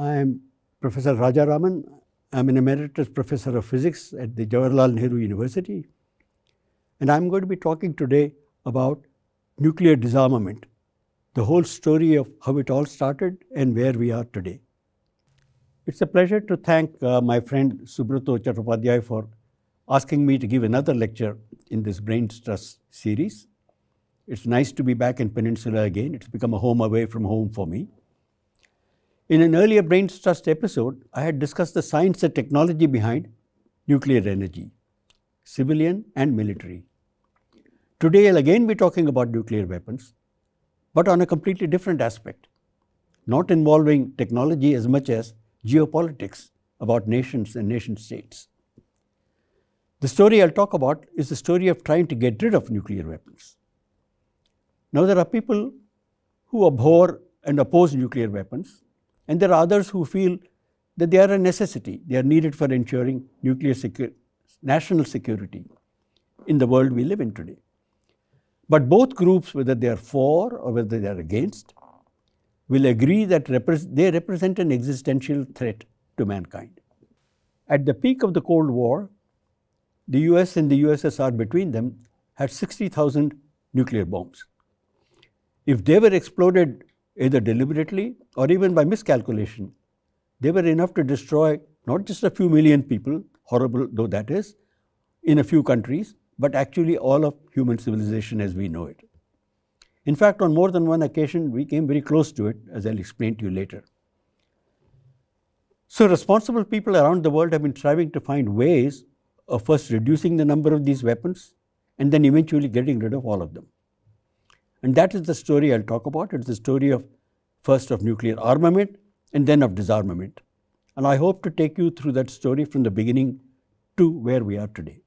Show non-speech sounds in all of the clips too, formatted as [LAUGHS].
I am Professor Raja Raman. I'm an emeritus professor of physics at the Jawaharlal Nehru University. And I'm going to be talking today about nuclear disarmament, the whole story of how it all started and where we are today. It's a pleasure to thank uh, my friend Subrato Chattopadhyay for asking me to give another lecture in this brain stress series. It's nice to be back in Peninsula again. It's become a home away from home for me. In an earlier brain trust episode, I had discussed the science and technology behind nuclear energy, civilian and military. Today, I'll again be talking about nuclear weapons, but on a completely different aspect, not involving technology as much as geopolitics about nations and nation states. The story I'll talk about is the story of trying to get rid of nuclear weapons. Now, there are people who abhor and oppose nuclear weapons and there are others who feel that they are a necessity. They are needed for ensuring nuclear secu- national security in the world we live in today. But both groups, whether they are for or whether they are against, will agree that repre- they represent an existential threat to mankind. At the peak of the Cold War, the US and the USSR between them had 60,000 nuclear bombs. If they were exploded either deliberately or even by miscalculation. They were enough to destroy not just a few million people, horrible though that is, in a few countries, but actually all of human civilization as we know it. In fact, on more than one occasion, we came very close to it, as I'll explain to you later. So, responsible people around the world have been striving to find ways of first reducing the number of these weapons and then eventually getting rid of all of them. And that is the story I'll talk about. It's the story of first of nuclear armament and then of disarmament. And I hope to take you through that story from the beginning to where we are today.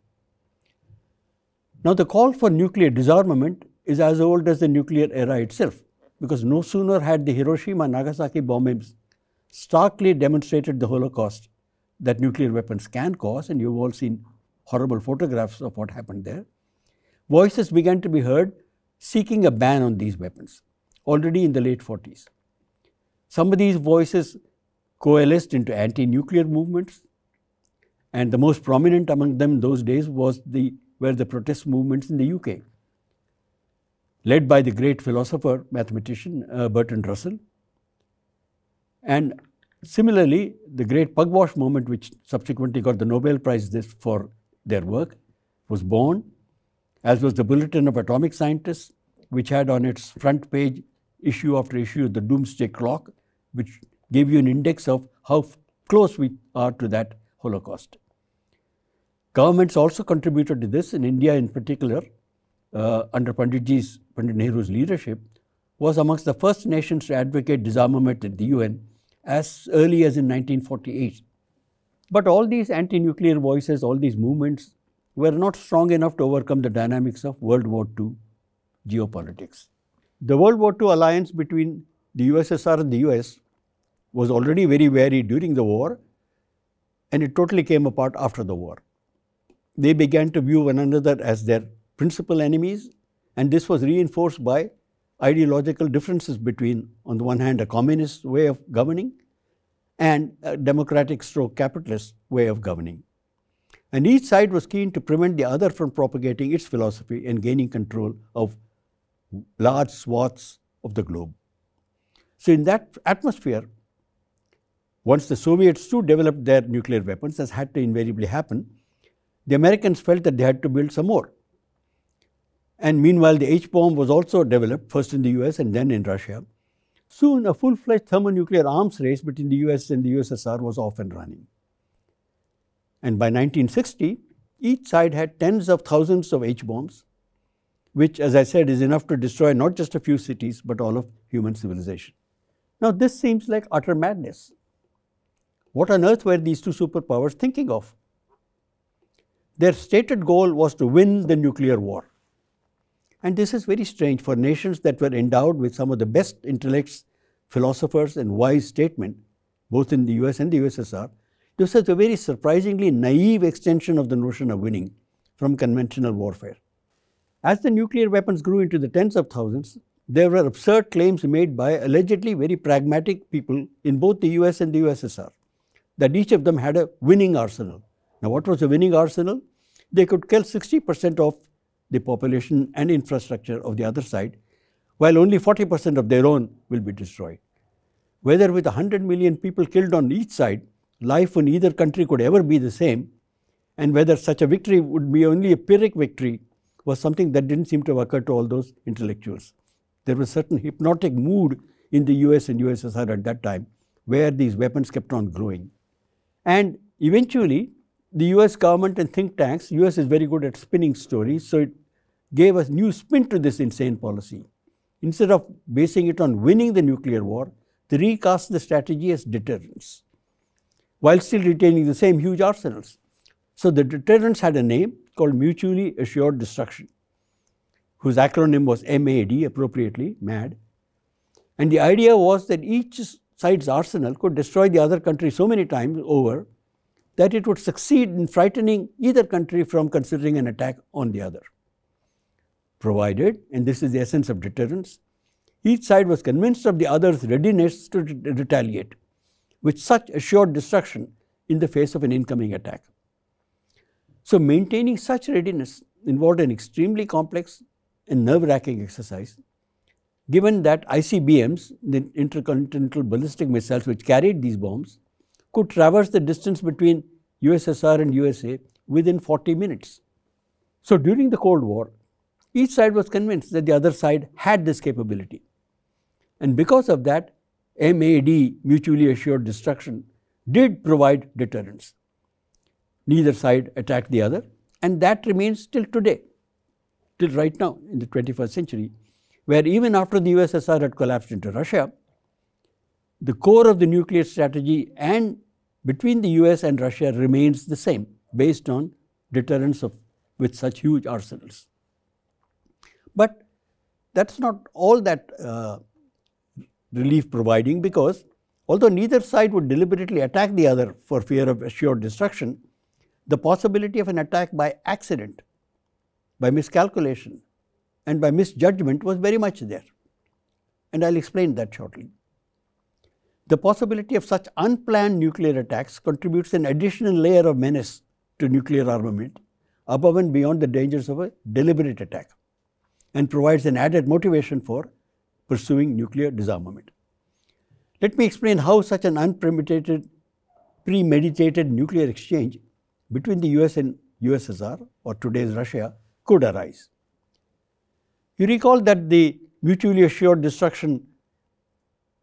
Now, the call for nuclear disarmament is as old as the nuclear era itself, because no sooner had the Hiroshima and Nagasaki bombings starkly demonstrated the Holocaust that nuclear weapons can cause, and you've all seen horrible photographs of what happened there, voices began to be heard seeking a ban on these weapons already in the late 40s. Some of these voices coalesced into anti nuclear movements, and the most prominent among them those days was the, were the protest movements in the UK, led by the great philosopher, mathematician uh, Bertrand Russell. And similarly, the great Pugwash movement, which subsequently got the Nobel Prize for their work, was born as was the Bulletin of Atomic Scientists, which had on its front page issue after issue the doomsday clock, which gave you an index of how close we are to that Holocaust. Governments also contributed to this, in India in particular, uh, under Panditji's, Pandit Nehru's leadership, was amongst the first nations to advocate disarmament at the UN as early as in 1948. But all these anti nuclear voices, all these movements, were not strong enough to overcome the dynamics of World War II geopolitics. The World War II alliance between the USSR and the US was already very wary during the war, and it totally came apart after the war. They began to view one another as their principal enemies, and this was reinforced by ideological differences between, on the one hand, a communist way of governing and a democratic stroke capitalist way of governing. And each side was keen to prevent the other from propagating its philosophy and gaining control of large swaths of the globe. So, in that atmosphere, once the Soviets too developed their nuclear weapons, as had to invariably happen, the Americans felt that they had to build some more. And meanwhile, the H bomb was also developed, first in the US and then in Russia. Soon, a full fledged thermonuclear arms race between the US and the USSR was off and running. And by 1960, each side had tens of thousands of H bombs, which, as I said, is enough to destroy not just a few cities, but all of human civilization. Now, this seems like utter madness. What on earth were these two superpowers thinking of? Their stated goal was to win the nuclear war. And this is very strange for nations that were endowed with some of the best intellects, philosophers, and wise statement, both in the US and the USSR, this is a very surprisingly naive extension of the notion of winning from conventional warfare. As the nuclear weapons grew into the tens of thousands, there were absurd claims made by allegedly very pragmatic people in both the US and the USSR that each of them had a winning arsenal. Now, what was a winning arsenal? They could kill 60% of the population and infrastructure of the other side, while only 40% of their own will be destroyed. Whether with 100 million people killed on each side, life in either country could ever be the same, and whether such a victory would be only a Pyrrhic victory was something that didn't seem to have occurred to all those intellectuals. There was a certain hypnotic mood in the US and USSR at that time where these weapons kept on growing. And eventually, the US government and think tanks, US is very good at spinning stories, so it gave a new spin to this insane policy. Instead of basing it on winning the nuclear war, they recast the strategy as deterrence while still retaining the same huge arsenals. So the deterrence had a name called Mutually Assured Destruction, whose acronym was MAD, appropriately, MAD. And the idea was that each side's arsenal could destroy the other country so many times over that it would succeed in frightening either country from considering an attack on the other. Provided, and this is the essence of deterrence, each side was convinced of the other's readiness to retaliate with such assured destruction in the face of an incoming attack. So, maintaining such readiness involved an extremely complex and nerve wracking exercise. Given that ICBMs, the intercontinental ballistic missiles which carried these bombs, could traverse the distance between USSR and USA within 40 minutes. So, during the Cold War, each side was convinced that the other side had this capability. And because of that, MAD, mutually assured destruction, did provide deterrence. Neither side attacked the other, and that remains till today, till right now in the 21st century, where even after the USSR had collapsed into Russia, the core of the nuclear strategy and between the US and Russia remains the same based on deterrence of, with such huge arsenals. But that's not all that uh, relief providing because although neither side would deliberately attack the other for fear of assured destruction, the possibility of an attack by accident, by miscalculation, and by misjudgment was very much there. And I'll explain that shortly. The possibility of such unplanned nuclear attacks contributes an additional layer of menace to nuclear armament above and beyond the dangers of a deliberate attack and provides an added motivation for pursuing nuclear disarmament. Let me explain how such an unpremeditated, premeditated nuclear exchange between the US and USSR, or today's Russia, could arise. You recall that the mutually assured destruction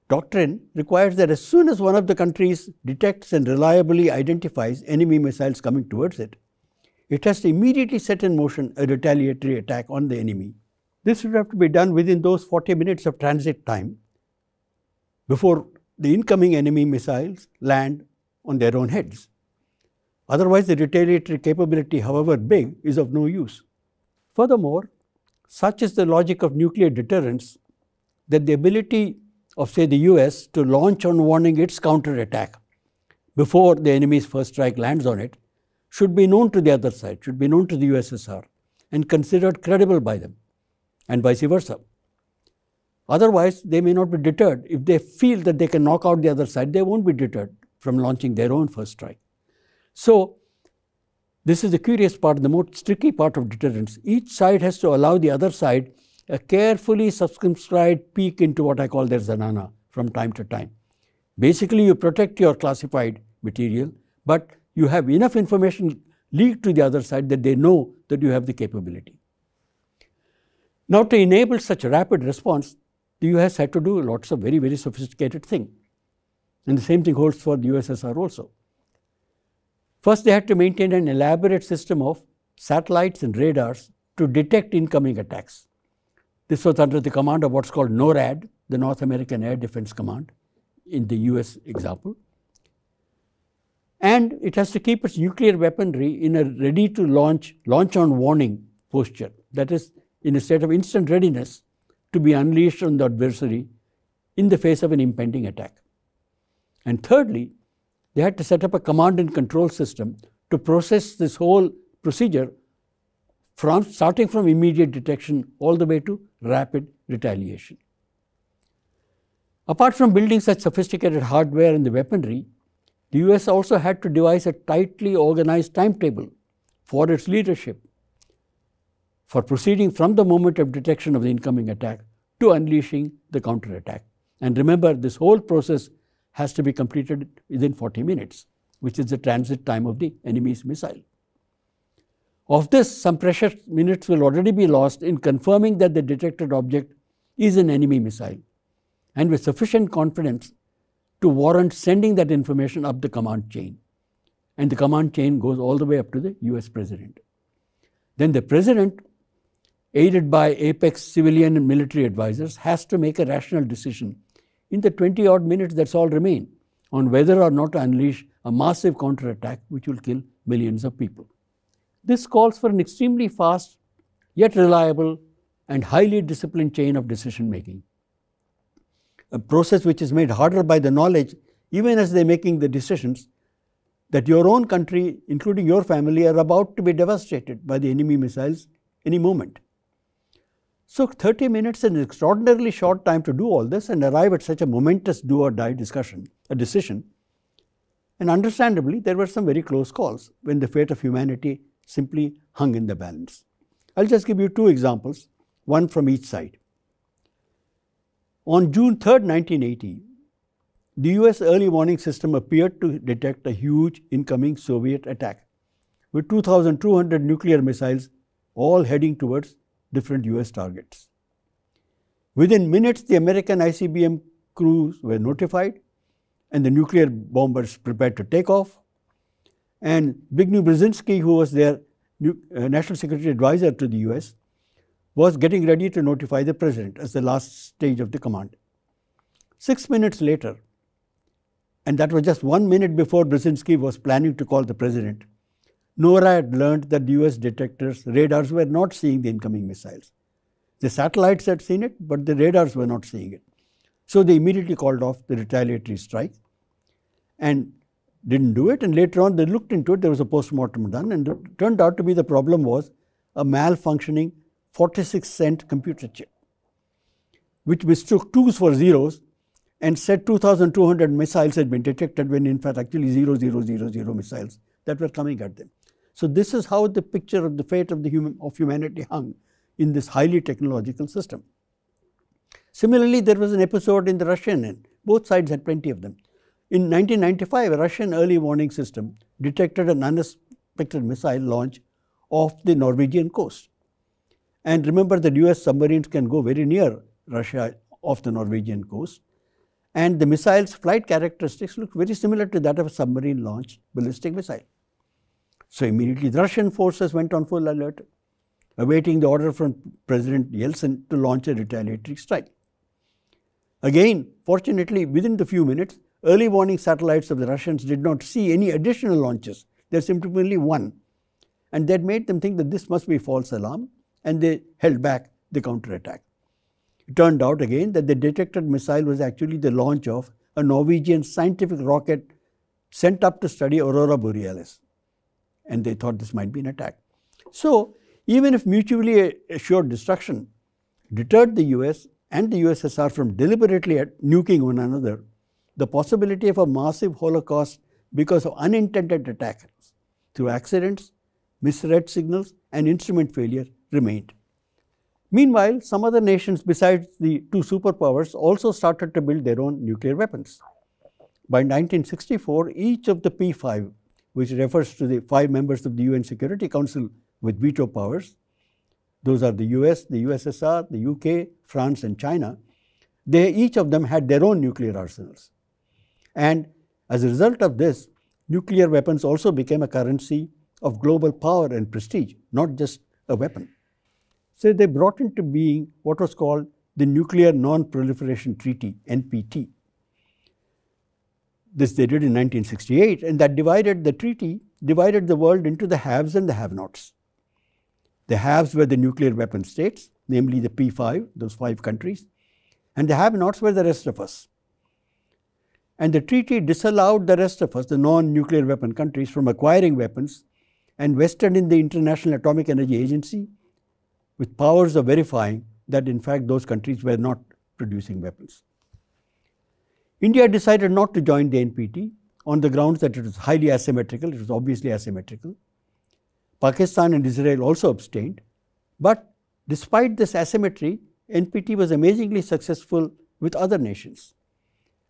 doctrine requires that as soon as one of the countries detects and reliably identifies enemy missiles coming towards it, it has to immediately set in motion a retaliatory attack on the enemy this would have to be done within those 40 minutes of transit time before the incoming enemy missiles land on their own heads. Otherwise, the retaliatory capability, however big, is of no use. Furthermore, such is the logic of nuclear deterrence that the ability of, say, the US to launch on warning its counterattack before the enemy's first strike lands on it should be known to the other side, should be known to the USSR, and considered credible by them and vice versa. Otherwise, they may not be deterred. If they feel that they can knock out the other side, they won't be deterred from launching their own first strike. So, this is the curious part, the most tricky part of deterrence. Each side has to allow the other side a carefully circumscribed peek into what I call their zanana from time to time. Basically, you protect your classified material, but you have enough information leaked to the other side that they know that you have the capability. Now, to enable such rapid response, the US had to do lots of very, very sophisticated thing. And the same thing holds for the USSR also. First, they had to maintain an elaborate system of satellites and radars to detect incoming attacks. This was under the command of what's called NORAD, the North American Air Defense Command, in the US example. And it has to keep its nuclear weaponry in a ready to launch, launch on warning posture. That is, in a state of instant readiness to be unleashed on the adversary in the face of an impending attack. And thirdly, they had to set up a command and control system to process this whole procedure from starting from immediate detection all the way to rapid retaliation. Apart from building such sophisticated hardware and the weaponry, the US also had to devise a tightly organized timetable for its leadership for proceeding from the moment of detection of the incoming attack to unleashing the counterattack. And remember, this whole process has to be completed within 40 minutes, which is the transit time of the enemy's missile. Of this, some precious minutes will already be lost in confirming that the detected object is an enemy missile, and with sufficient confidence to warrant sending that information up the command chain. And the command chain goes all the way up to the US president. Then the president aided by apex civilian and military advisors, has to make a rational decision in the 20 odd minutes that's all remain on whether or not to unleash a massive counterattack which will kill millions of people. This calls for an extremely fast, yet reliable, and highly disciplined chain of decision making. A process which is made harder by the knowledge, even as they're making the decisions, that your own country, including your family, are about to be devastated by the enemy missiles any moment. So 30 minutes is an extraordinarily short time to do all this and arrive at such a momentous do or die discussion, a decision. And understandably, there were some very close calls when the fate of humanity simply hung in the balance. I'll just give you two examples, one from each side. On June 3, 1980, the US early warning system appeared to detect a huge incoming Soviet attack with 2,200 nuclear missiles all heading towards different US targets. Within minutes, the American ICBM crews were notified and the nuclear bombers prepared to take off. And New Brzezinski, who was their uh, national security advisor to the US, was getting ready to notify the president as the last stage of the command. Six minutes later, and that was just one minute before Brzezinski was planning to call the president, NORA had learned that US detectors, radars were not seeing the incoming missiles. The satellites had seen it, but the radars were not seeing it. So they immediately called off the retaliatory strike and didn't do it. And later on, they looked into it. There was a post-mortem done, and it turned out to be the problem was a malfunctioning 46 cent computer chip, which mistook twos for zeros and said 2,200 missiles had been detected when in fact actually 0000 missiles that were coming at them. So this is how the picture of the fate of the human of humanity hung in this highly technological system. Similarly, there was an episode in the Russian end. Both sides had plenty of them. In 1995, a Russian early warning system detected an unexpected missile launch off the Norwegian coast. And remember that US submarines can go very near Russia off the Norwegian coast. And the missile's flight characteristics looked very similar to that of a submarine launched ballistic missile. So immediately the Russian forces went on full alert, awaiting the order from President Yeltsin to launch a retaliatory strike. Again, fortunately, within the few minutes, early warning satellites of the Russians did not see any additional launches. There seemed to be only one. And that made them think that this must be false alarm, and they held back the counterattack. It turned out again that the detected missile was actually the launch of a Norwegian scientific rocket sent up to study aurora borealis and they thought this might be an attack. So, even if mutually assured destruction deterred the US and the USSR from deliberately nuking one another, the possibility of a massive holocaust because of unintended attacks through accidents, misread signals, and instrument failure remained. Meanwhile, some other nations besides the two superpowers also started to build their own nuclear weapons. By 1964, each of the P5 which refers to the five members of the UN Security Council with veto powers. Those are the US, the USSR, the UK, France, and China. They, each of them had their own nuclear arsenals. And as a result of this, nuclear weapons also became a currency of global power and prestige, not just a weapon. So they brought into being what was called the Nuclear Non-Proliferation Treaty, NPT, this they did in 1968, and that divided the treaty, divided the world into the haves and the have nots. The haves were the nuclear weapon states, namely the P5, those five countries, and the have nots were the rest of us. And the treaty disallowed the rest of us, the non nuclear weapon countries, from acquiring weapons, and vested in the International Atomic Energy Agency with powers of verifying that in fact those countries were not producing weapons. India decided not to join the NPT on the grounds that it was highly asymmetrical, it was obviously asymmetrical. Pakistan and Israel also abstained. But despite this asymmetry, NPT was amazingly successful with other nations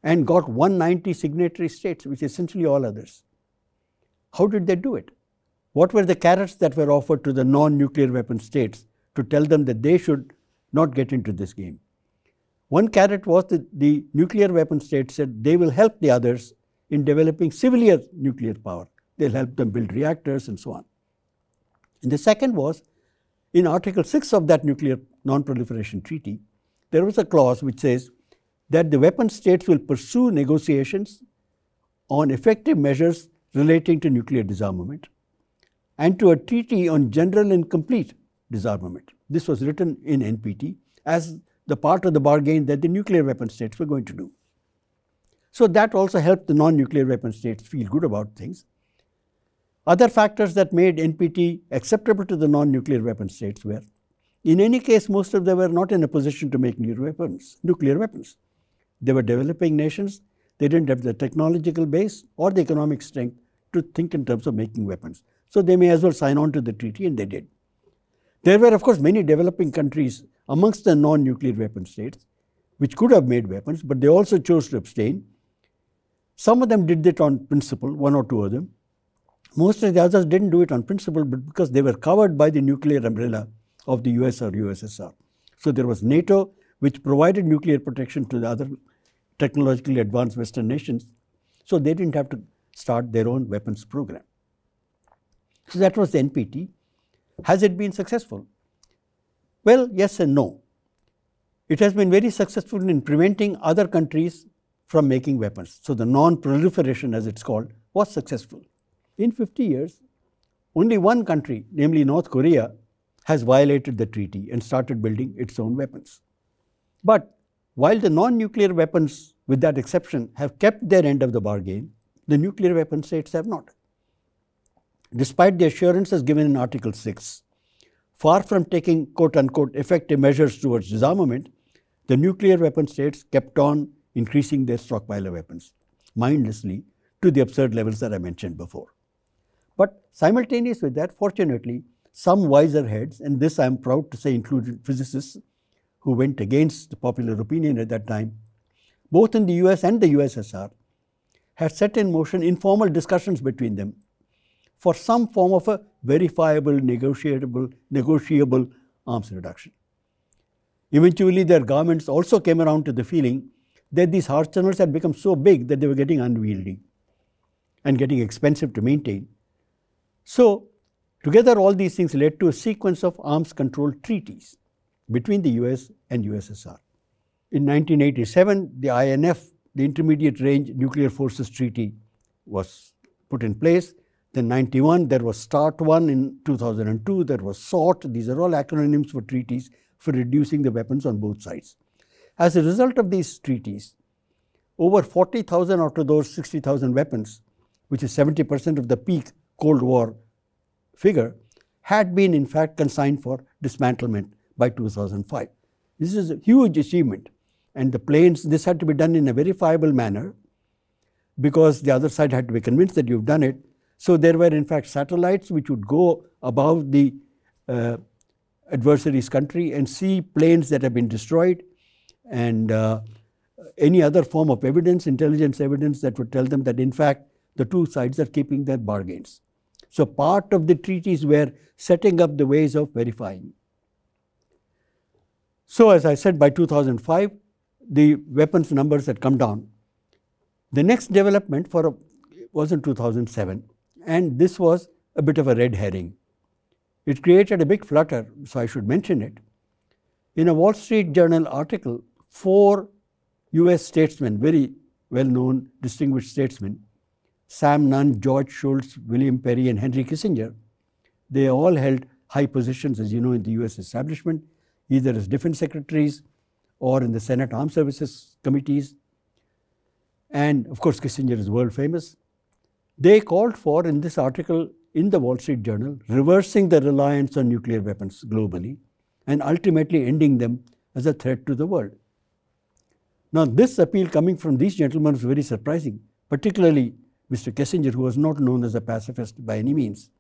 and got 190 signatory states, which is essentially all others. How did they do it? What were the carrots that were offered to the non nuclear weapon states to tell them that they should not get into this game? One carrot was that the nuclear weapon states said they will help the others in developing civilian nuclear power. They'll help them build reactors and so on. And the second was in Article 6 of that nuclear non-proliferation treaty, there was a clause which says that the weapon states will pursue negotiations on effective measures relating to nuclear disarmament and to a treaty on general and complete disarmament. This was written in NPT as the part of the bargain that the nuclear weapon states were going to do. So that also helped the non-nuclear weapon states feel good about things. Other factors that made NPT acceptable to the non-nuclear weapon states were, in any case, most of them were not in a position to make nuclear weapons. Nuclear weapons. They were developing nations. They didn't have the technological base or the economic strength to think in terms of making weapons. So they may as well sign on to the treaty, and they did. There were, of course, many developing countries amongst the non-nuclear weapon states, which could have made weapons, but they also chose to abstain. Some of them did it on principle, one or two of them. Most of the others didn't do it on principle, but because they were covered by the nuclear umbrella of the US or USSR. So there was NATO, which provided nuclear protection to the other technologically advanced Western nations, so they didn't have to start their own weapons program. So that was the NPT. Has it been successful? Well, yes and no. It has been very successful in preventing other countries from making weapons. So, the non proliferation, as it's called, was successful. In 50 years, only one country, namely North Korea, has violated the treaty and started building its own weapons. But while the non nuclear weapons, with that exception, have kept their end of the bargain, the nuclear weapon states have not. Despite the assurances given in Article 6, Far from taking quote unquote effective measures towards disarmament, the nuclear weapon states kept on increasing their stockpile of weapons mindlessly to the absurd levels that I mentioned before. But simultaneous with that, fortunately, some wiser heads, and this I am proud to say included physicists who went against the popular opinion at that time, both in the US and the USSR, had set in motion informal discussions between them for some form of a verifiable, negotiable, negotiable arms reduction. Eventually, their governments also came around to the feeling that these hard had become so big that they were getting unwieldy and getting expensive to maintain. So, together all these things led to a sequence of arms control treaties between the US and USSR. In 1987, the INF, the Intermediate Range Nuclear Forces Treaty, was put in place then 91, there was START 1. In 2002, there was SORT. These are all acronyms for treaties for reducing the weapons on both sides. As a result of these treaties, over 40,000 out of those 60,000 weapons, which is 70% of the peak Cold War figure, had been in fact consigned for dismantlement by 2005. This is a huge achievement. And the planes, this had to be done in a verifiable manner because the other side had to be convinced that you've done it so there were in fact satellites which would go above the uh, adversary's country and see planes that have been destroyed and uh, any other form of evidence, intelligence evidence that would tell them that in fact the two sides are keeping their bargains. So part of the treaties were setting up the ways of verifying. So as I said, by 2005, the weapons numbers had come down. The next development for a, was in 2007 and this was a bit of a red herring. It created a big flutter, so I should mention it. In a Wall Street Journal article, four US statesmen, very well known, distinguished statesmen, Sam Nunn, George Shultz, William Perry, and Henry Kissinger, they all held high positions, as you know, in the US establishment, either as defense secretaries or in the Senate Armed Services Committees. And of course, Kissinger is world famous. They called for, in this article in the Wall Street Journal, reversing the reliance on nuclear weapons globally and ultimately ending them as a threat to the world. Now, this appeal coming from these gentlemen was very surprising, particularly Mr. Kissinger, who was not known as a pacifist by any means.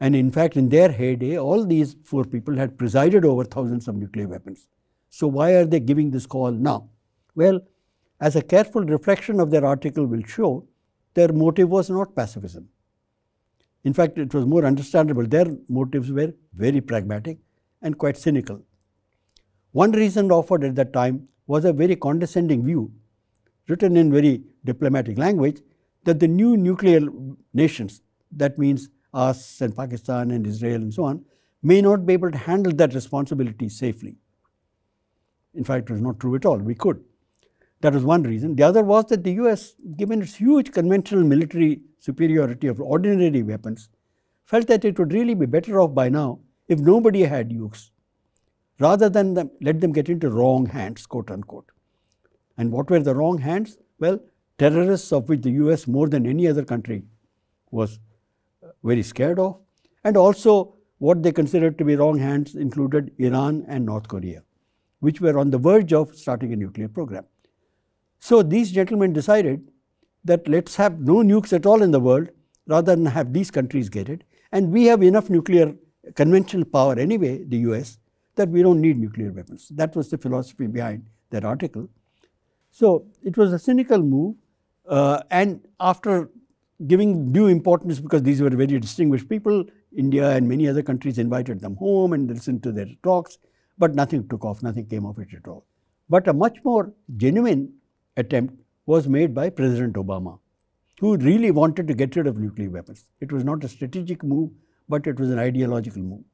And in fact, in their heyday, all these four people had presided over thousands of nuclear weapons. So, why are they giving this call now? Well, as a careful reflection of their article will show, their motive was not pacifism. In fact, it was more understandable. Their motives were very pragmatic and quite cynical. One reason offered at that time was a very condescending view, written in very diplomatic language, that the new nuclear nations, that means us and Pakistan and Israel and so on, may not be able to handle that responsibility safely. In fact, it was not true at all. We could. That was one reason. The other was that the US, given its huge conventional military superiority of ordinary weapons, felt that it would really be better off by now if nobody had nukes, rather than them, let them get into wrong hands, quote unquote. And what were the wrong hands? Well, terrorists of which the US more than any other country was uh, very scared of, and also what they considered to be wrong hands included Iran and North Korea, which were on the verge of starting a nuclear program. So, these gentlemen decided that let's have no nukes at all in the world rather than have these countries get it. And we have enough nuclear conventional power anyway, the US, that we don't need nuclear weapons. That was the philosophy behind that article. So it was a cynical move. Uh, and after giving due importance, because these were very distinguished people, India and many other countries invited them home and listened to their talks, but nothing took off, nothing came of it at all. But a much more genuine attempt was made by President Obama, who really wanted to get rid of nuclear weapons. It was not a strategic move, but it was an ideological move.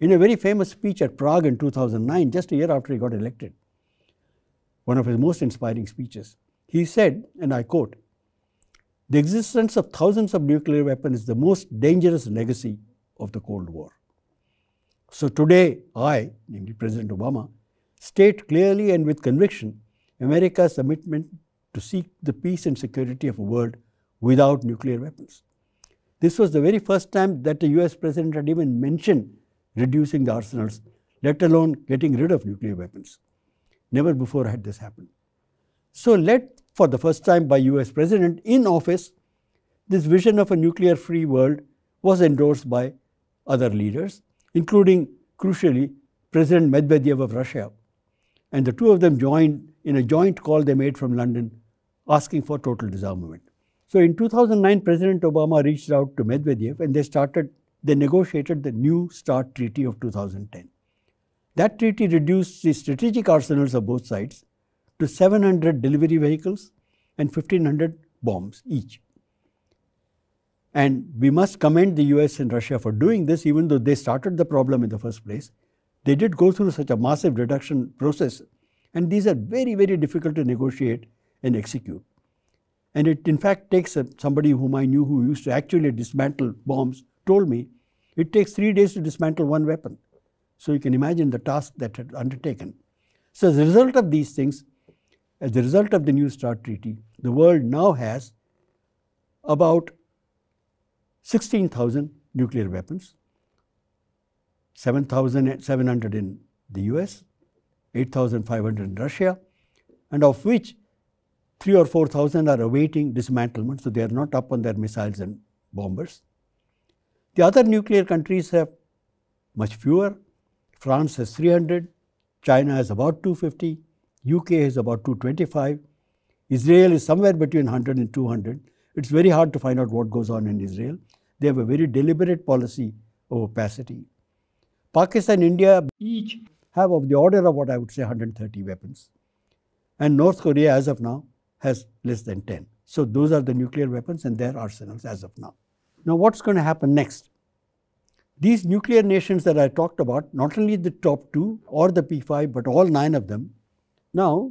In a very famous speech at Prague in 2009, just a year after he got elected, one of his most inspiring speeches, he said, and I quote, the existence of thousands of nuclear weapons is the most dangerous legacy of the Cold War. So today, I, namely President Obama, state clearly and with conviction America's commitment to seek the peace and security of a world without nuclear weapons. This was the very first time that the US president had even mentioned reducing the arsenals, let alone getting rid of nuclear weapons. Never before had this happened. So led for the first time by US president in office, this vision of a nuclear-free world was endorsed by other leaders, including, crucially, President Medvedev of Russia, and the two of them joined in a joint call they made from London asking for total disarmament. So in 2009, President Obama reached out to Medvedev and they started, they negotiated the New START Treaty of 2010. That treaty reduced the strategic arsenals of both sides to 700 delivery vehicles and 1500 bombs each. And we must commend the US and Russia for doing this, even though they started the problem in the first place. They did go through such a massive reduction process, and these are very, very difficult to negotiate and execute. And it, in fact, takes a, somebody whom I knew who used to actually dismantle bombs told me it takes three days to dismantle one weapon. So you can imagine the task that had undertaken. So, as a result of these things, as a result of the New START Treaty, the world now has about 16,000 nuclear weapons. 7,700 in the US, 8,500 in Russia, and of which three or 4,000 are awaiting dismantlement, so they are not up on their missiles and bombers. The other nuclear countries have much fewer. France has 300, China has about 250, UK has about 225, Israel is somewhere between 100 and 200. It's very hard to find out what goes on in Israel. They have a very deliberate policy of opacity. Pakistan, India each have of the order of what I would say 130 weapons. And North Korea, as of now, has less than 10. So those are the nuclear weapons and their arsenals as of now. Now, what's going to happen next? These nuclear nations that I talked about, not only the top two or the P5, but all nine of them, now,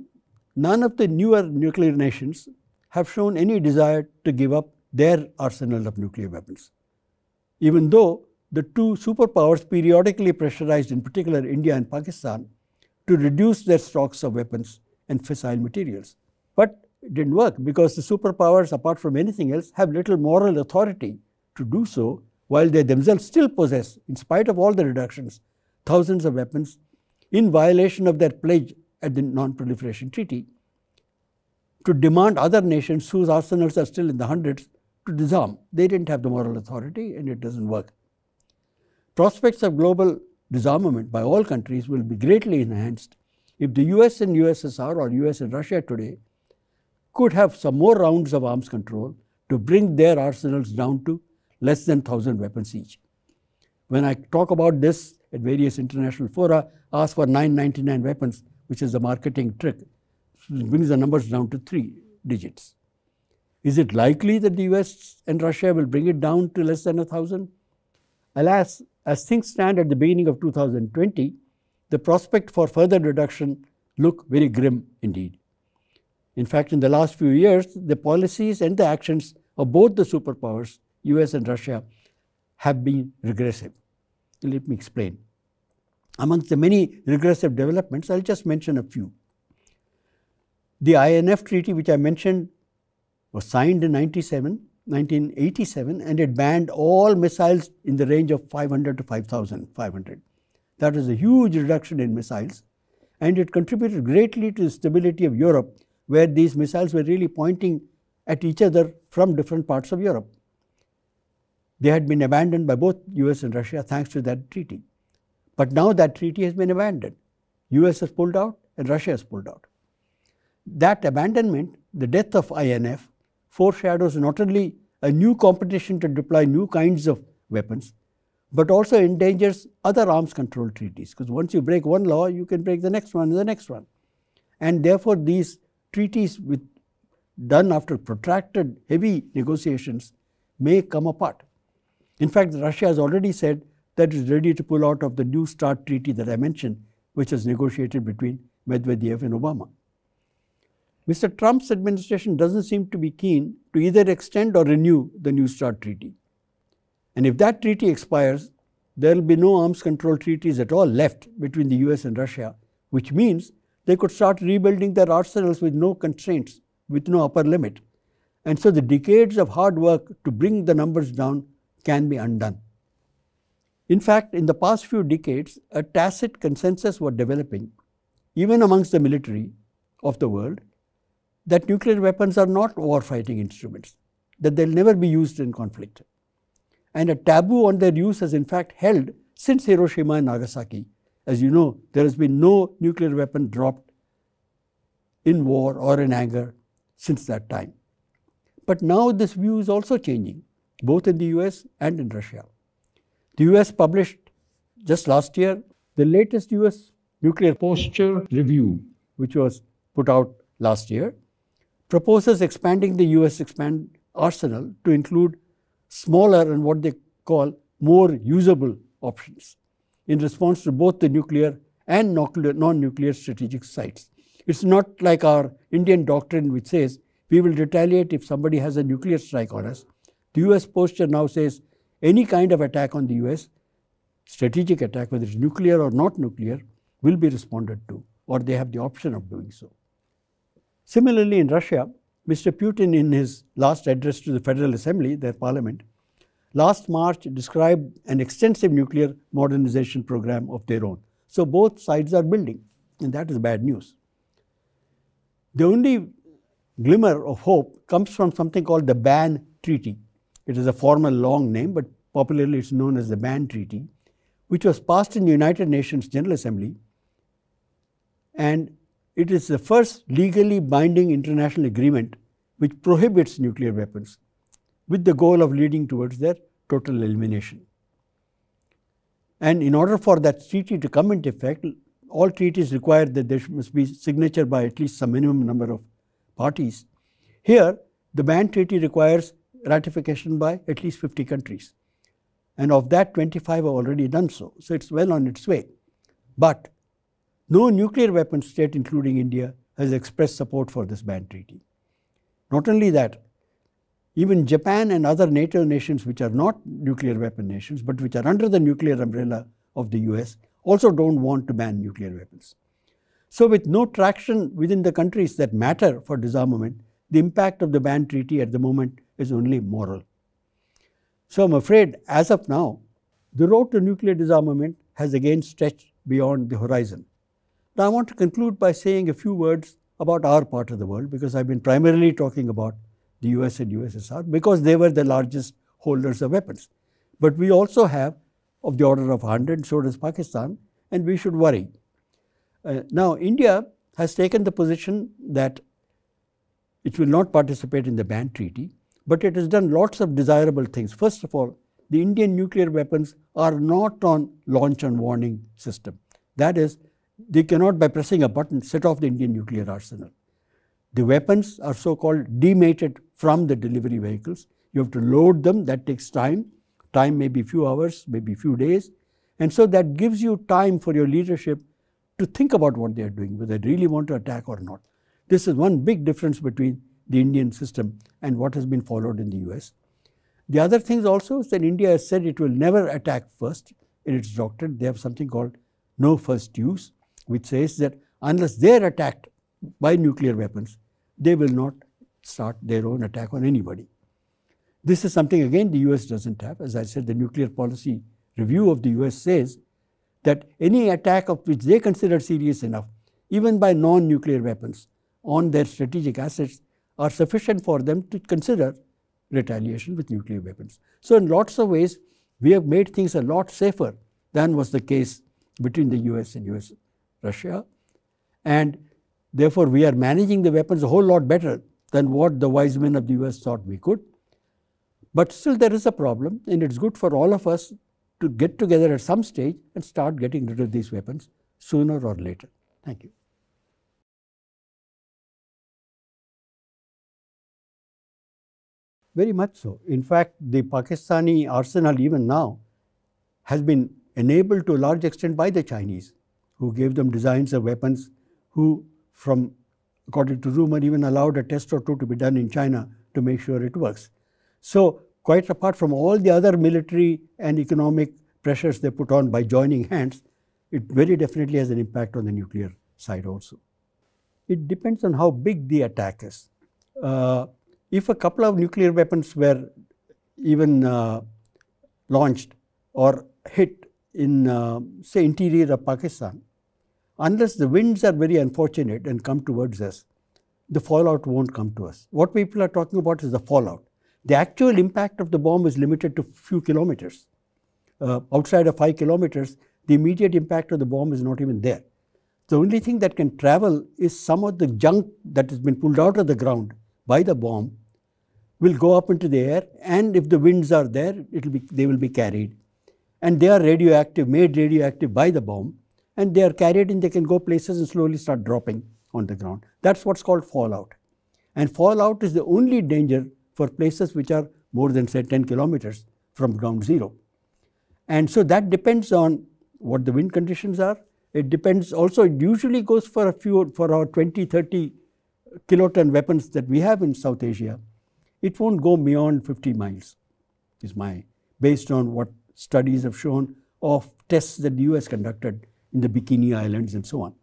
none of the newer nuclear nations have shown any desire to give up their arsenal of nuclear weapons, even though the two superpowers periodically pressurized, in particular India and Pakistan, to reduce their stocks of weapons and fissile materials. But it didn't work because the superpowers, apart from anything else, have little moral authority to do so, while they themselves still possess, in spite of all the reductions, thousands of weapons in violation of their pledge at the Non Proliferation Treaty to demand other nations whose arsenals are still in the hundreds to disarm. They didn't have the moral authority, and it doesn't work prospects of global disarmament by all countries will be greatly enhanced if the US and USSR or US and Russia today could have some more rounds of arms control to bring their arsenals down to less than 1,000 weapons each. When I talk about this at various international fora, ask for 999 weapons, which is the marketing trick, brings the numbers down to three digits. Is it likely that the US and Russia will bring it down to less than 1,000? Alas, as things stand at the beginning of 2020, the prospect for further reduction look very grim indeed. In fact, in the last few years, the policies and the actions of both the superpowers, US and Russia, have been regressive. Let me explain. Amongst the many regressive developments, I'll just mention a few. The INF Treaty, which I mentioned, was signed in 97 1987 and it banned all missiles in the range of 500 to 5,500. That was a huge reduction in missiles and it contributed greatly to the stability of Europe where these missiles were really pointing at each other from different parts of Europe. They had been abandoned by both US and Russia thanks to that treaty. But now that treaty has been abandoned. US has pulled out and Russia has pulled out. That abandonment, the death of INF, foreshadows not only a new competition to deploy new kinds of weapons, but also endangers other arms control treaties. Because once you break one law, you can break the next one and the next one. And therefore, these treaties with, done after protracted, heavy negotiations may come apart. In fact, Russia has already said that it's ready to pull out of the New START treaty that I mentioned, which was negotiated between Medvedev and Obama. Mr. Trump's administration doesn't seem to be keen to either extend or renew the New START treaty. And if that treaty expires, there will be no arms control treaties at all left between the US and Russia, which means they could start rebuilding their arsenals with no constraints, with no upper limit. And so the decades of hard work to bring the numbers down can be undone. In fact, in the past few decades, a tacit consensus was developing, even amongst the military of the world, that nuclear weapons are not war-fighting instruments, that they'll never be used in conflict. And a taboo on their use has in fact held since Hiroshima and Nagasaki. As you know, there has been no nuclear weapon dropped in war or in anger since that time. But now this view is also changing, both in the US and in Russia. The US published just last year the latest US nuclear posture review, which was put out last year proposes expanding the US expand arsenal to include smaller and what they call more usable options in response to both the nuclear and non-nuclear strategic sites. It's not like our Indian doctrine which says we will retaliate if somebody has a nuclear strike on us. The US posture now says any kind of attack on the US, strategic attack, whether it's nuclear or not nuclear, will be responded to, or they have the option of doing so. Similarly, in Russia, Mr. Putin, in his last address to the Federal Assembly, their parliament, last March described an extensive nuclear modernization program of their own. So both sides are building, and that is bad news. The only glimmer of hope comes from something called the Ban Treaty. It is a formal long name, but popularly it's known as the Ban Treaty, which was passed in the United Nations General Assembly and it is the first legally binding international agreement which prohibits nuclear weapons with the goal of leading towards their total elimination. And in order for that treaty to come into effect, all treaties require that there must be signature by at least some minimum number of parties. Here, the Ban Treaty requires ratification by at least 50 countries. And of that, 25 have already done so. So it's well on its way. But no nuclear weapon state, including India, has expressed support for this ban treaty. Not only that, even Japan and other NATO nations which are not nuclear weapon nations but which are under the nuclear umbrella of the US also don't want to ban nuclear weapons. So, with no traction within the countries that matter for disarmament, the impact of the ban treaty at the moment is only moral. So, I'm afraid as of now, the road to nuclear disarmament has again stretched beyond the horizon. Now, I want to conclude by saying a few words about our part of the world because I've been primarily talking about the US and USSR because they were the largest holders of weapons. But we also have of the order of 100, so does Pakistan, and we should worry. Uh, now, India has taken the position that it will not participate in the ban treaty, but it has done lots of desirable things. First of all, the Indian nuclear weapons are not on launch and warning system. That is, they cannot, by pressing a button, set off the Indian nuclear arsenal. The weapons are so called demated from the delivery vehicles. You have to load them, that takes time. Time may be few hours, maybe few days. And so that gives you time for your leadership to think about what they are doing, whether they really want to attack or not. This is one big difference between the Indian system and what has been followed in the US. The other thing also is that India has said it will never attack first in its doctrine. They have something called no first use which says that unless they're attacked by nuclear weapons, they will not start their own attack on anybody. This is something, again, the US doesn't have. As I said, the nuclear policy review of the US says that any attack of which they consider serious enough, even by non nuclear weapons, on their strategic assets are sufficient for them to consider retaliation with nuclear weapons. So, in lots of ways, we have made things a lot safer than was the case between the US and US Russia. And therefore, we are managing the weapons a whole lot better than what the wise men of the US thought we could. But still, there is a problem, and it's good for all of us to get together at some stage and start getting rid of these weapons sooner or later. Thank you. Very much so. In fact, the Pakistani arsenal, even now, has been enabled to a large extent by the Chinese who gave them designs of weapons, who, from according to rumor, even allowed a test or two to be done in China to make sure it works. So, quite apart from all the other military and economic pressures they put on by joining hands, it very definitely has an impact on the nuclear side also. It depends on how big the attack is. Uh, if a couple of nuclear weapons were even uh, launched or hit in, uh, say, interior of Pakistan, unless the winds are very unfortunate and come towards us, the fallout won't come to us. What people are talking about is the fallout. The actual impact of the bomb is limited to few kilometers. Uh, outside of five kilometers, the immediate impact of the bomb is not even there. The only thing that can travel is some of the junk that has been pulled out of the ground by the bomb will go up into the air and if the winds are there, it'll be, they will be carried. And they are radioactive, made radioactive by the bomb and they are carried in, they can go places and slowly start dropping on the ground. That's what's called fallout. And fallout is the only danger for places which are more than, say, 10 kilometers from ground zero. And so that depends on what the wind conditions are. It depends also, it usually goes for a few, for our 20, 30 kiloton weapons that we have in South Asia. It won't go beyond 50 miles, is my, based on what studies have shown of tests that the US conducted in the Bikini Islands and so on.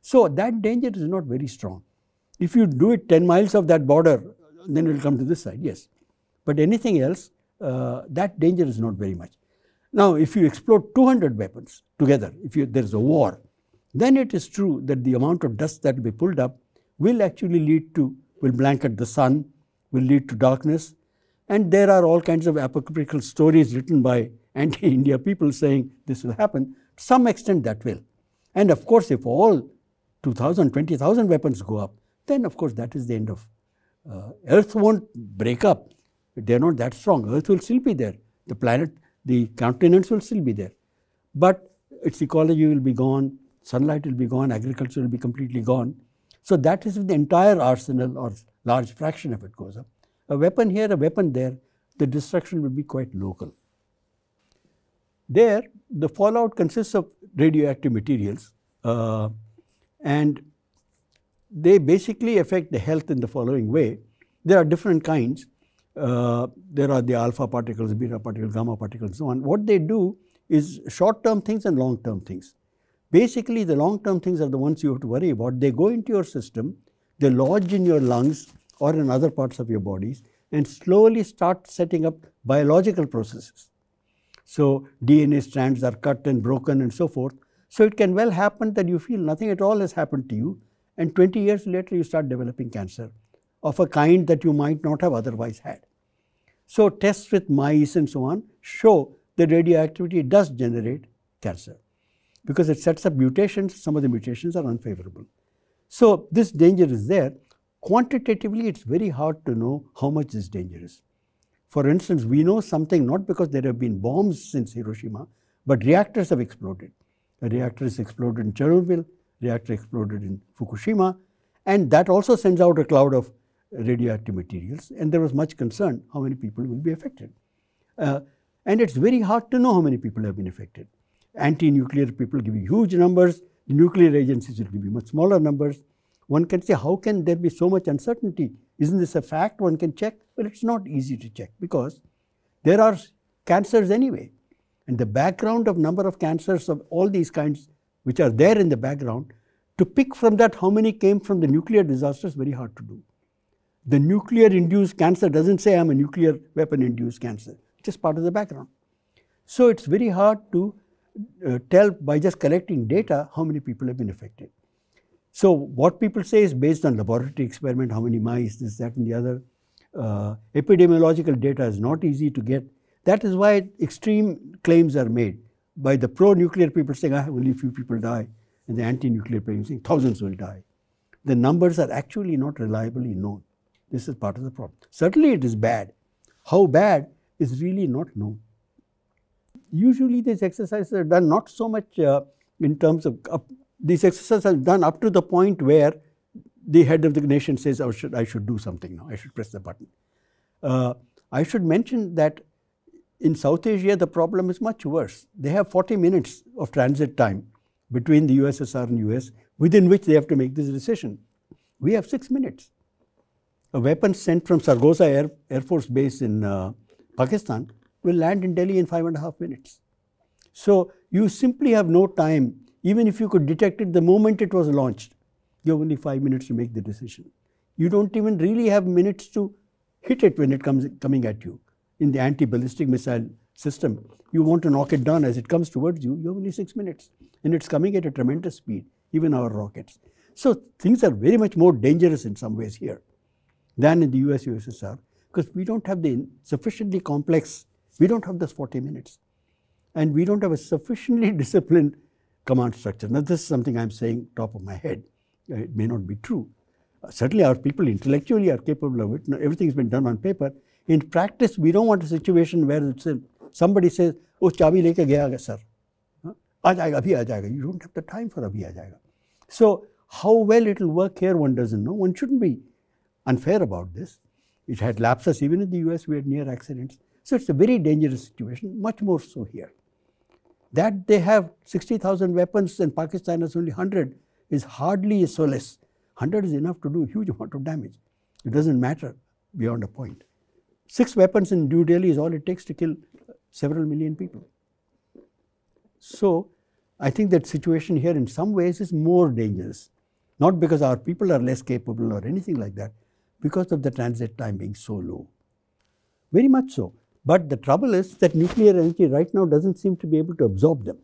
So that danger is not very strong. If you do it 10 miles of that border, then it will come to this side, yes. But anything else, uh, that danger is not very much. Now, if you explode 200 weapons together, if there is a war, then it is true that the amount of dust that will be pulled up will actually lead to, will blanket the sun, will lead to darkness. And there are all kinds of apocryphal stories written by [LAUGHS] anti India people saying this will happen. Some extent that will. And of course, if all 2,000, 20,000 weapons go up, then of course that is the end of. Uh, Earth won't break up. They are not that strong. Earth will still be there. The planet, the continents will still be there. But its ecology will be gone, sunlight will be gone, agriculture will be completely gone. So that is if the entire arsenal or large fraction of it goes up. A weapon here, a weapon there, the destruction will be quite local. There, the fallout consists of radioactive materials, uh, and they basically affect the health in the following way. There are different kinds. Uh, there are the alpha particles, beta particles, gamma particles, and so on. What they do is short-term things and long-term things. Basically, the long-term things are the ones you have to worry about. They go into your system, they lodge in your lungs or in other parts of your bodies, and slowly start setting up biological processes. So DNA strands are cut and broken and so forth. So it can well happen that you feel nothing at all has happened to you, and 20 years later you start developing cancer of a kind that you might not have otherwise had. So tests with mice and so on show that radioactivity does generate cancer because it sets up mutations. Some of the mutations are unfavorable. So this danger is there. Quantitatively, it's very hard to know how much is dangerous. For instance, we know something not because there have been bombs since Hiroshima, but reactors have exploded. A reactor has exploded in Chernobyl, reactor exploded in Fukushima, and that also sends out a cloud of radioactive materials. And there was much concern how many people will be affected. Uh, and it's very hard to know how many people have been affected. Anti-nuclear people give you huge numbers. nuclear agencies will give you much smaller numbers. One can say, how can there be so much uncertainty isn't this a fact one can check? Well, it's not easy to check because there are cancers anyway. And the background of number of cancers of all these kinds which are there in the background, to pick from that how many came from the nuclear disaster is very hard to do. The nuclear induced cancer doesn't say I'm a nuclear weapon induced cancer, just part of the background. So it's very hard to uh, tell by just collecting data how many people have been affected. So what people say is based on laboratory experiment, how many mice, this, that, and the other. Uh, epidemiological data is not easy to get. That is why extreme claims are made by the pro-nuclear people saying, ah, only a few people die, and the anti-nuclear people saying thousands will die. The numbers are actually not reliably known. This is part of the problem. Certainly it is bad. How bad is really not known. Usually these exercises are done not so much uh, in terms of these exercises are done up to the point where the head of the nation says, oh, should, I should do something now, I should press the button. Uh, I should mention that in South Asia, the problem is much worse. They have 40 minutes of transit time between the USSR and US within which they have to make this decision. We have six minutes. A weapon sent from Sargosa Air, Air Force Base in uh, Pakistan will land in Delhi in five and a half minutes. So you simply have no time even if you could detect it the moment it was launched, you have only five minutes to make the decision. You don't even really have minutes to hit it when it comes coming at you. In the anti-ballistic missile system, you want to knock it down as it comes towards you, you have only six minutes. And it's coming at a tremendous speed, even our rockets. So things are very much more dangerous in some ways here than in the US USSR because we don't have the sufficiently complex, we don't have this 40 minutes. And we don't have a sufficiently [LAUGHS] disciplined command structure. Now, this is something I'm saying top of my head. Uh, it may not be true. Uh, certainly, our people intellectually are capable of it. Now, everything's been done on paper. In practice, we don't want a situation where it's a, somebody says, "Oh, chabi leke gaya sir." Huh? abhi You don't have the time for abhi aajayega. So, how well it will work here, one doesn't know. One shouldn't be unfair about this. It had lapses even in the U.S. We had near accidents. So it's a very dangerous situation, much more so here. That they have 60,000 weapons and Pakistan has only 100 is hardly a solace. 100 is enough to do a huge amount of damage. It doesn't matter beyond a point. Six weapons in New Delhi is all it takes to kill several million people. So I think that situation here in some ways is more dangerous. Not because our people are less capable or anything like that, because of the transit time being so low. Very much so. But the trouble is that nuclear energy right now doesn't seem to be able to absorb them.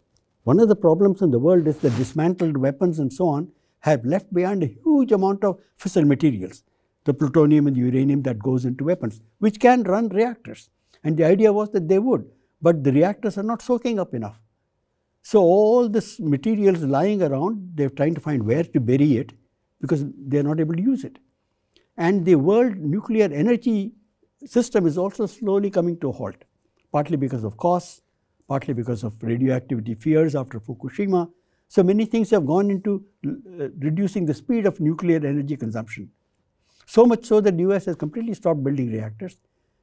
One of the problems in the world is that dismantled weapons and so on have left behind a huge amount of fissile materials, the plutonium and the uranium that goes into weapons, which can run reactors. And the idea was that they would, but the reactors are not soaking up enough. So all this materials lying around, they're trying to find where to bury it because they're not able to use it. And the world nuclear energy system is also slowly coming to a halt, partly because of costs, partly because of radioactivity fears after Fukushima. So many things have gone into uh, reducing the speed of nuclear energy consumption. So much so that the US has completely stopped building reactors.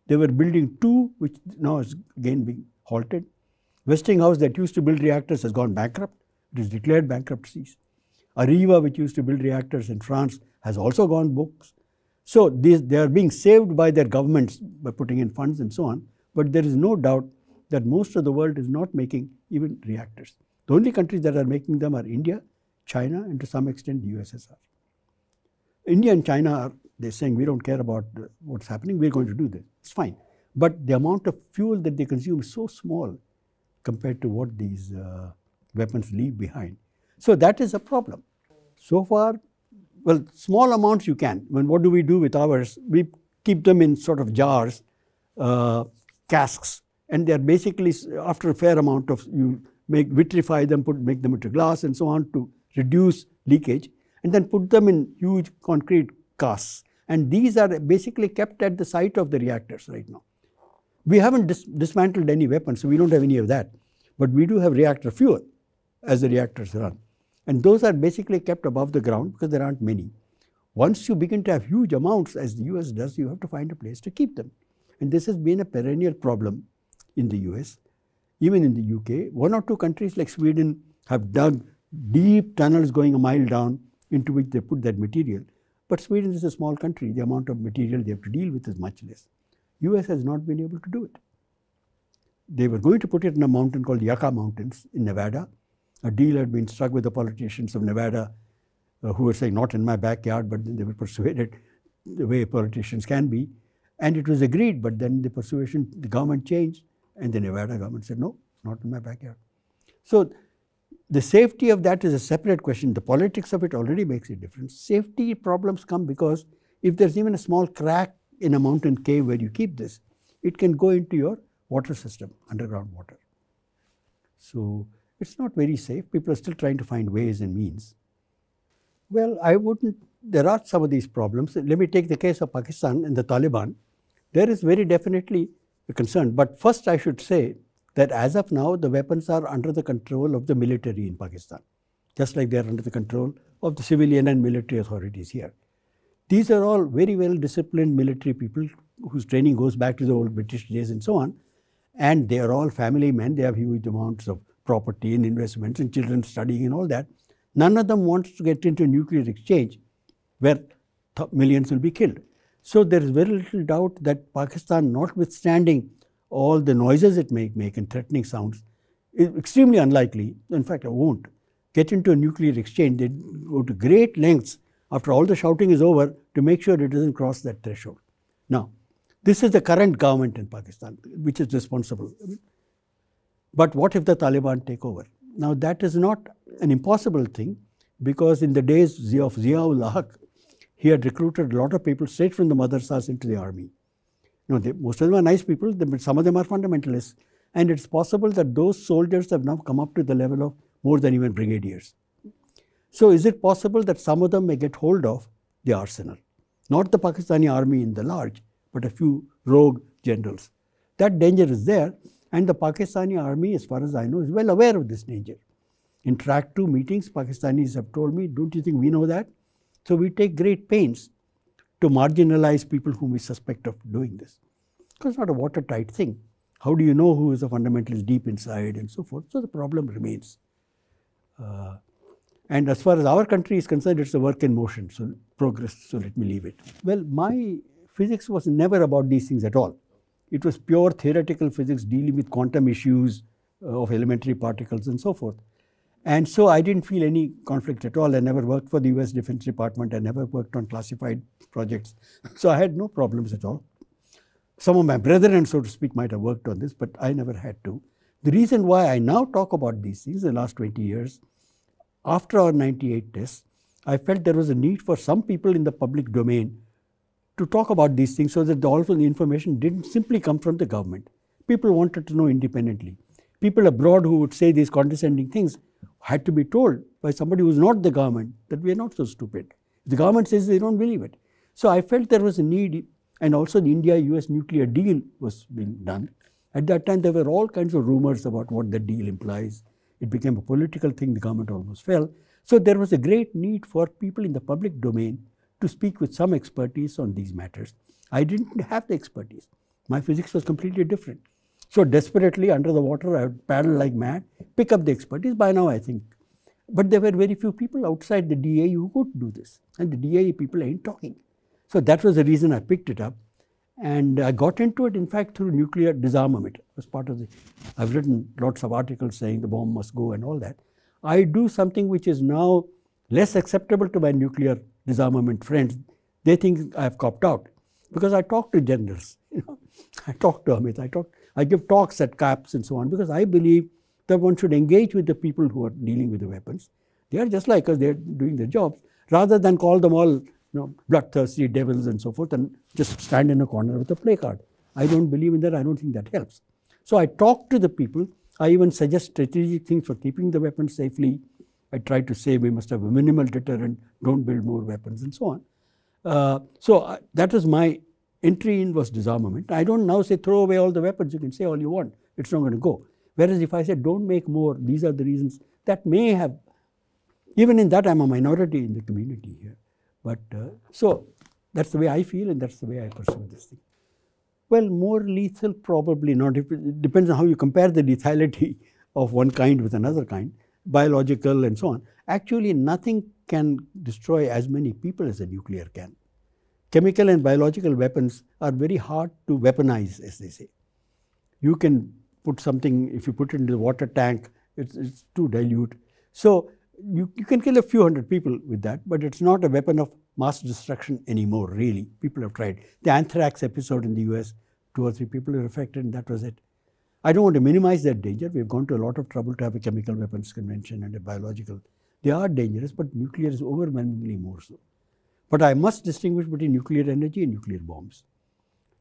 They were building two, which now is again being halted. Westinghouse, that used to build reactors, has gone bankrupt. It has declared bankruptcies. Arriva, which used to build reactors in France, has also gone books. So these, they are being saved by their governments by putting in funds and so on. But there is no doubt that most of the world is not making even reactors. The only countries that are making them are India, China, and to some extent the USSR. India and China are they're saying we don't care about what's happening, we're going to do this. It's fine. But the amount of fuel that they consume is so small compared to what these uh, weapons leave behind. So that is a problem. So far, well, small amounts you can. I mean, what do we do with ours? We keep them in sort of jars, uh, casks, and they are basically, after a fair amount of, you make vitrify them, put, make them into glass and so on to reduce leakage, and then put them in huge concrete casks. And these are basically kept at the site of the reactors right now. We haven't dis dismantled any weapons, so we don't have any of that. But we do have reactor fuel as the reactors run. And those are basically kept above the ground because there aren't many. Once you begin to have huge amounts, as the US does, you have to find a place to keep them. And this has been a perennial problem in the US, even in the UK. One or two countries like Sweden have dug deep tunnels going a mile down into which they put that material. But Sweden is a small country. The amount of material they have to deal with is much less. US has not been able to do it. They were going to put it in a mountain called Yucca Mountains in Nevada, a deal had been struck with the politicians of Nevada uh, who were saying, not in my backyard, but they were [LAUGHS] persuaded the way politicians can be. And it was agreed, but then the persuasion, the government changed, and the Nevada government said, no, not in my backyard. So the safety of that is a separate question. The politics of it already makes a difference. Safety problems come because if there's even a small crack in a mountain cave where you keep this, it can go into your water system, underground water. So it's not very safe. People are still trying to find ways and means. Well, I wouldn't, there are some of these problems. Let me take the case of Pakistan and the Taliban. There is very definitely a concern. But first, I should say that as of now, the weapons are under the control of the military in Pakistan, just like they are under the control of the civilian and military authorities here. These are all very well disciplined military people whose training goes back to the old British days and so on. And they are all family men. They have huge amounts of property and investments and children studying and all that. None of them wants to get into a nuclear exchange where millions will be killed. So there is very little doubt that Pakistan, notwithstanding all the noises it may make and threatening sounds, is extremely unlikely, in fact, it won't, get into a nuclear exchange. They go to great lengths after all the shouting is over to make sure it doesn't cross that threshold. Now, this is the current government in Pakistan, which is responsible. But what if the Taliban take over? Now, that is not an impossible thing because in the days of Ziaul Haq, he had recruited a lot of people straight from the madrasas into the army. You know, they, most of them are nice people, but some of them are fundamentalists. And it's possible that those soldiers have now come up to the level of more than even brigadiers. So, is it possible that some of them may get hold of the arsenal? Not the Pakistani army in the large, but a few rogue generals. That danger is there. And the Pakistani army, as far as I know, is well aware of this danger. In track two meetings, Pakistanis have told me, don't you think we know that? So we take great pains to marginalize people whom we suspect of doing this. Because it's not a watertight thing. How do you know who is a fundamentalist deep inside and so forth? So the problem remains. Uh, and as far as our country is concerned, it's a work in motion, so progress, so let me leave it. Well, my physics was never about these things at all. It was pure theoretical physics dealing with quantum issues uh, of elementary particles and so forth. And so I didn't feel any conflict at all. I never worked for the US Defense Department. I never worked on classified projects. [LAUGHS] So I had no problems at all. Some of my brethren, so to speak, might have worked on this, but I never had to. The reason why I now talk about these things, the last 20 years, after our 98 test, I felt there was a need for some people in the public domain to talk about these things so that also the information didn't simply come from the government. People wanted to know independently. People abroad who would say these condescending things had to be told by somebody who's not the government that we are not so stupid. The government says they don't believe it. So I felt there was a need, and also the India US nuclear deal was being done. At that time, there were all kinds of rumors about what the deal implies. It became a political thing, the government almost fell. So there was a great need for people in the public domain to speak with some expertise on these matters. I didn't have the expertise. My physics was completely different. So desperately under the water, I would paddle like mad, pick up the expertise by now, I think. But there were very few people outside the DIA who could do this. And the DIA people ain't talking. So that was the reason I picked it up. And I got into it, in fact, through nuclear disarmament. as part of the, I've written lots of articles saying the bomb must go and all that. I do something which is now less acceptable to my nuclear disarmament friends, they think I have copped out because I talk to generals. [LAUGHS] You know, I talk to Amit. I talk. I give talks at CAPS and so on because I believe that one should engage with the people who are dealing with the weapons. They are just like us. They are doing their jobs rather than call them all you know, bloodthirsty devils and so forth and just stand in a corner with a placard. I don't believe in that. I don't think that helps. So I talk to the people. I even suggest strategic things for keeping the weapons safely I tried to say we must have a minimal deterrent, don't build more weapons, and so on. Uh, so uh, that was my entry in was disarmament. I don't now say throw away all the weapons. You can say all you want. It's not going to go. Whereas if I say don't make more, these are the reasons that may have. Even in that, I'm a minority in the community here. But uh, so that's the way I feel, and that's the way I pursue this thing. Well, more lethal, probably not. It depends on how you compare the lethality [LAUGHS] of one kind with another kind biological and so on. Actually, nothing can destroy as many people as a nuclear can. Chemical and biological weapons are very hard to weaponize, as they say. You can put something, if you put it into the water tank, it's, it's too dilute. So you, you can kill a few hundred people with that, but it's not a weapon of mass destruction anymore, really. People have tried. The anthrax episode in the US, two or three people were affected, and that was it. I don't want to minimize that danger. We've gone to a lot of trouble to have a chemical weapons convention and a biological. They are dangerous, but nuclear is overwhelmingly more so. But I must distinguish between nuclear energy and nuclear bombs.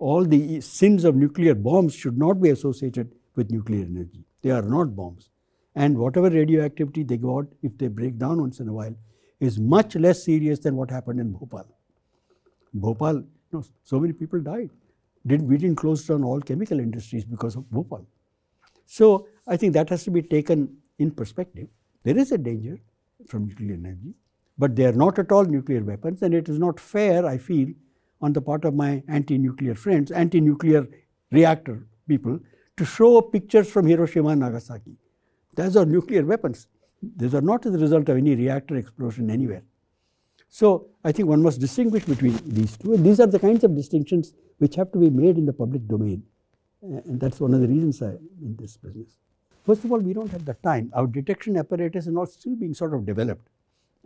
All the sins of nuclear bombs should not be associated with nuclear energy. They are not bombs. And whatever radioactivity they got, if they break down once in a while, is much less serious than what happened in Bhopal. Bhopal, you know, so many people died. Did, we didn't close down all chemical industries because of Bhopal. So I think that has to be taken in perspective. There is a danger from nuclear energy, but they are not at all nuclear weapons, and it is not fair, I feel, on the part of my anti nuclear friends, anti nuclear reactor people, to show pictures from Hiroshima and Nagasaki. Those are nuclear weapons. These are not the result of any reactor explosion anywhere. So I think one must distinguish between these two, and these are the kinds of distinctions which have to be made in the public domain. And that's one of the reasons I'm in this business. First of all, we don't have the time. Our detection apparatus is all still being sort of developed.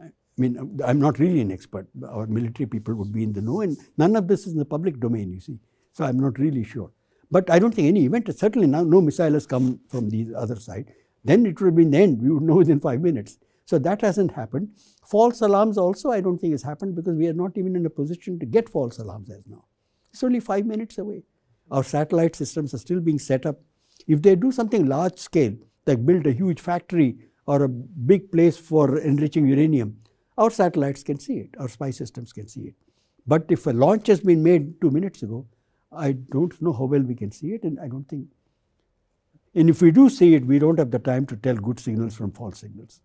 I mean, I'm not really an expert. Our military people would be in the know, and none of this is in the public domain, you see. So I'm not really sure. But I don't think any event, certainly now no missile has come from the other side. Then it would have been the end. We would know within five minutes. So that hasn't happened. False alarms also, I don't think has happened because we are not even in a position to get false alarms as now. It's only five minutes away. Our satellite systems are still being set up. If they do something large scale, like build a huge factory or a big place for enriching uranium, our satellites can see it, our spy systems can see it. But if a launch has been made two minutes ago, I don't know how well we can see it, and I don't think. And if we do see it, we don't have the time to tell good signals from false signals.